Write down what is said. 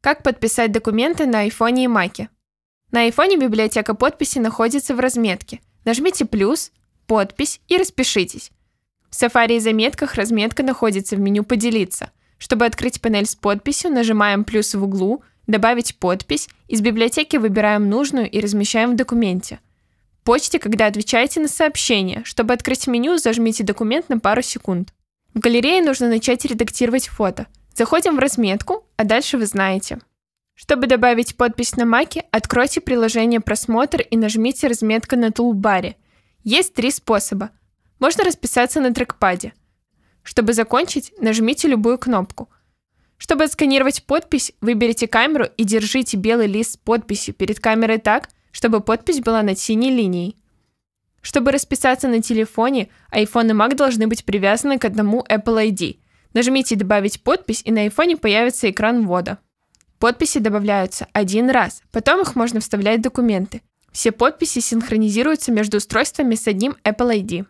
Как подписать документы на iPhone и Mac? На iPhone библиотека подписи находится в разметке. Нажмите «плюс», «Подпись» и распишитесь. В Safari и заметках разметка находится в меню «Поделиться». Чтобы открыть панель с подписью, нажимаем «плюс» в углу, «Добавить подпись», из библиотеки выбираем нужную и размещаем в документе. В Почте, когда отвечаете на сообщение. Чтобы открыть меню, зажмите документ на пару секунд. В галерее нужно начать редактировать фото. Заходим в разметку а дальше вы знаете. Чтобы добавить подпись на маке, откройте приложение «Просмотр» и нажмите «Разметка на тулбаре». Есть три способа. Можно расписаться на трекпаде. Чтобы закончить, нажмите любую кнопку. Чтобы отсканировать подпись, выберите камеру и держите белый лист с подписью перед камерой так, чтобы подпись была над синей линией. Чтобы расписаться на телефоне, iPhone и Mac должны быть привязаны к одному Apple ID, Нажмите «Добавить подпись» и на айфоне появится экран ввода. Подписи добавляются один раз, потом их можно вставлять в документы. Все подписи синхронизируются между устройствами с одним Apple ID.